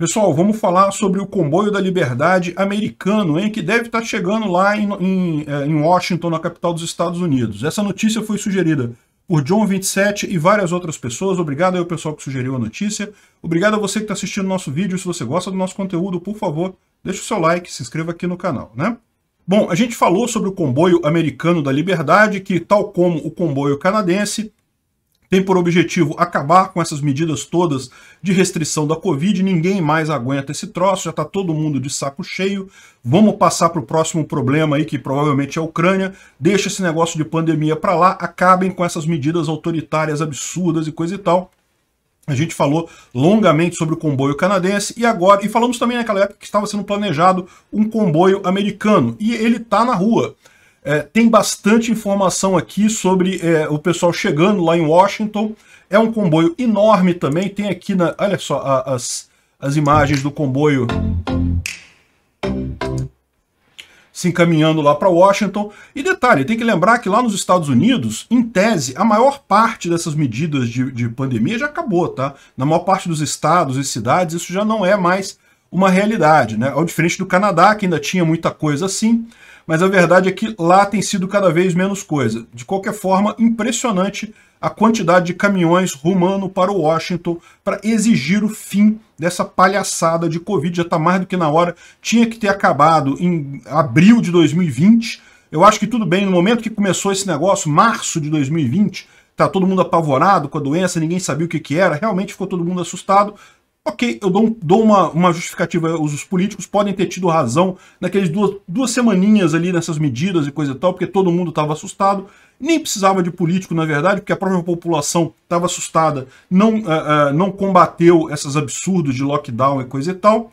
Pessoal, vamos falar sobre o comboio da liberdade americano, hein, que deve estar chegando lá em, em, eh, em Washington, na capital dos Estados Unidos. Essa notícia foi sugerida por John27 e várias outras pessoas. Obrigado ao pessoal que sugeriu a notícia. Obrigado a você que está assistindo o nosso vídeo. Se você gosta do nosso conteúdo, por favor, deixe o seu like, se inscreva aqui no canal, né? Bom, a gente falou sobre o comboio americano da liberdade, que, tal como o comboio canadense, tem por objetivo acabar com essas medidas todas de restrição da Covid, ninguém mais aguenta esse troço, já está todo mundo de saco cheio. Vamos passar para o próximo problema aí, que provavelmente é a Ucrânia. Deixa esse negócio de pandemia para lá, acabem com essas medidas autoritárias absurdas e coisa e tal. A gente falou longamente sobre o comboio canadense e agora e falamos também naquela época que estava sendo planejado um comboio americano e ele está na rua. É, tem bastante informação aqui sobre é, o pessoal chegando lá em Washington. É um comboio enorme também. Tem aqui, na, olha só, a, as, as imagens do comboio se encaminhando lá para Washington. E detalhe, tem que lembrar que lá nos Estados Unidos, em tese, a maior parte dessas medidas de, de pandemia já acabou, tá? Na maior parte dos estados e cidades, isso já não é mais uma realidade, né? Ao diferente do Canadá, que ainda tinha muita coisa assim, mas a verdade é que lá tem sido cada vez menos coisa. De qualquer forma, impressionante a quantidade de caminhões rumando para Washington para exigir o fim dessa palhaçada de Covid. Já está mais do que na hora. Tinha que ter acabado em abril de 2020. Eu acho que tudo bem, no momento que começou esse negócio, março de 2020, tá todo mundo apavorado com a doença, ninguém sabia o que, que era, realmente ficou todo mundo assustado, Ok, eu dou, dou uma, uma, justificativa. Os políticos podem ter tido razão naqueles duas, duas semaninhas ali nessas medidas e coisa e tal, porque todo mundo estava assustado. Nem precisava de político, na verdade, porque a própria população estava assustada, não, uh, uh, não combateu esses absurdos de lockdown e coisa e tal.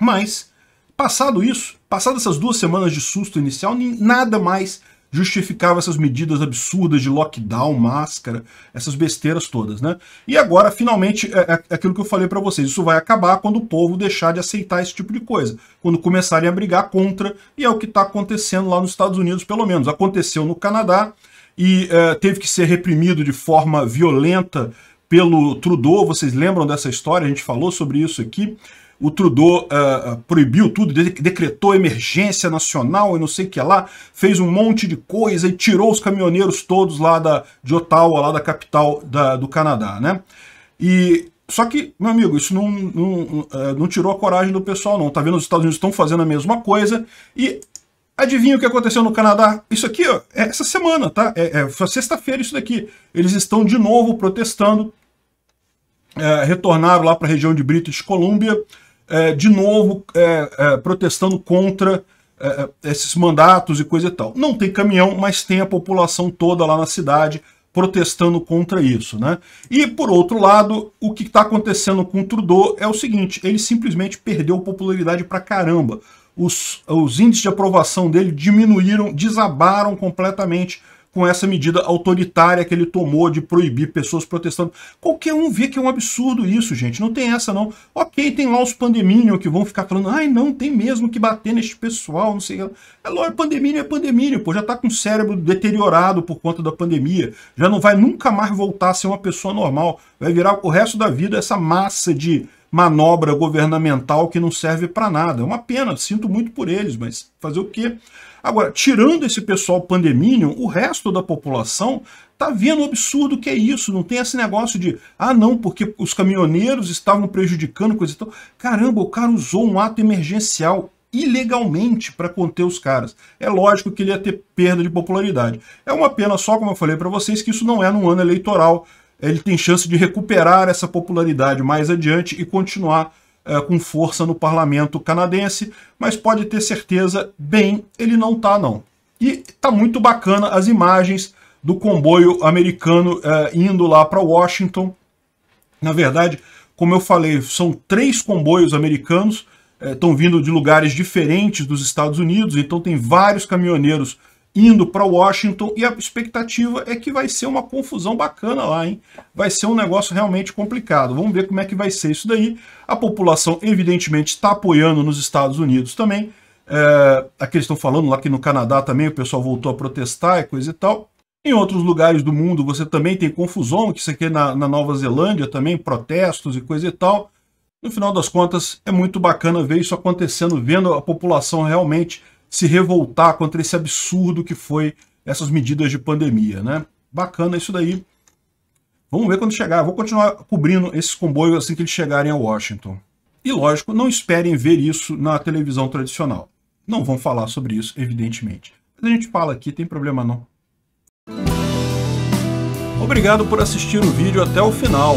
Mas, passado isso, passado essas duas semanas de susto inicial, nada mais justificava essas medidas absurdas de lockdown, máscara, essas besteiras todas, né? E agora, finalmente, é, é aquilo que eu falei para vocês, isso vai acabar quando o povo deixar de aceitar esse tipo de coisa, quando começarem a brigar contra, e é o que está acontecendo lá nos Estados Unidos, pelo menos. Aconteceu no Canadá, e é, teve que ser reprimido de forma violenta pelo Trudeau, vocês lembram dessa história? A gente falou sobre isso aqui o Trudeau uh, proibiu tudo, decretou emergência nacional e não sei o que lá, fez um monte de coisa e tirou os caminhoneiros todos lá da, de Ottawa, lá da capital da, do Canadá, né? E, só que, meu amigo, isso não, não, uh, não tirou a coragem do pessoal, não. Tá vendo? Os Estados Unidos estão fazendo a mesma coisa e Adivinha o que aconteceu no Canadá? Isso aqui, ó, é essa semana, tá? É, é sexta-feira isso daqui. Eles estão de novo protestando. É, retornaram lá para a região de British Columbia é, de novo é, é protestando contra é, é, esses mandatos e coisa e tal. Não tem caminhão, mas tem a população toda lá na cidade protestando contra isso. Né? E, por outro lado, o que está acontecendo com o Trudeau é o seguinte, ele simplesmente perdeu popularidade pra caramba. Os, os índices de aprovação dele diminuíram, desabaram completamente com essa medida autoritária que ele tomou de proibir pessoas protestando. Qualquer um vê que é um absurdo isso, gente. Não tem essa, não. Ok, tem lá os pandemínio que vão ficar falando, ai, não, tem mesmo que bater neste pessoal, não sei. É lógico, pandemínio é pandemínio, pô, já tá com o cérebro deteriorado por conta da pandemia. Já não vai nunca mais voltar a ser uma pessoa normal. Vai virar o resto da vida essa massa de manobra governamental que não serve para nada. É uma pena, sinto muito por eles, mas fazer o quê? Agora, tirando esse pessoal pandemínio, o resto da população tá vendo o absurdo que é isso. Não tem esse negócio de, ah, não, porque os caminhoneiros estavam prejudicando coisa e tal. Caramba, o cara usou um ato emergencial ilegalmente para conter os caras. É lógico que ele ia ter perda de popularidade. É uma pena só, como eu falei para vocês, que isso não é num ano eleitoral, ele tem chance de recuperar essa popularidade mais adiante e continuar é, com força no parlamento canadense, mas pode ter certeza, bem, ele não tá não. E tá muito bacana as imagens do comboio americano é, indo lá para Washington. Na verdade, como eu falei, são três comboios americanos, estão eh, é, vindo de lugares diferentes dos Estados Unidos, então tem vários caminhoneiros indo para Washington e a expectativa é que vai ser uma confusão bacana lá, hein? Vai ser um negócio realmente complicado. Vamos ver como é que vai ser isso daí. A população, evidentemente, está apoiando nos Estados Unidos também. É, aqui eles estão falando lá que no Canadá também o pessoal voltou a protestar e coisa e tal. Em outros lugares do mundo você também tem confusão, que isso aqui é na, na Nova Zelândia também, protestos e coisa e tal. No final das contas, é muito bacana ver isso acontecendo, vendo a população realmente se revoltar contra esse absurdo que foi essas medidas de pandemia, né? Bacana isso daí. Vamos ver quando chegar. Vou continuar cobrindo esses comboios assim que eles chegarem a Washington. E lógico, não esperem ver isso na televisão tradicional. Não vão falar sobre isso, evidentemente. Mas a gente fala aqui, tem problema não. Obrigado por assistir o vídeo até o final.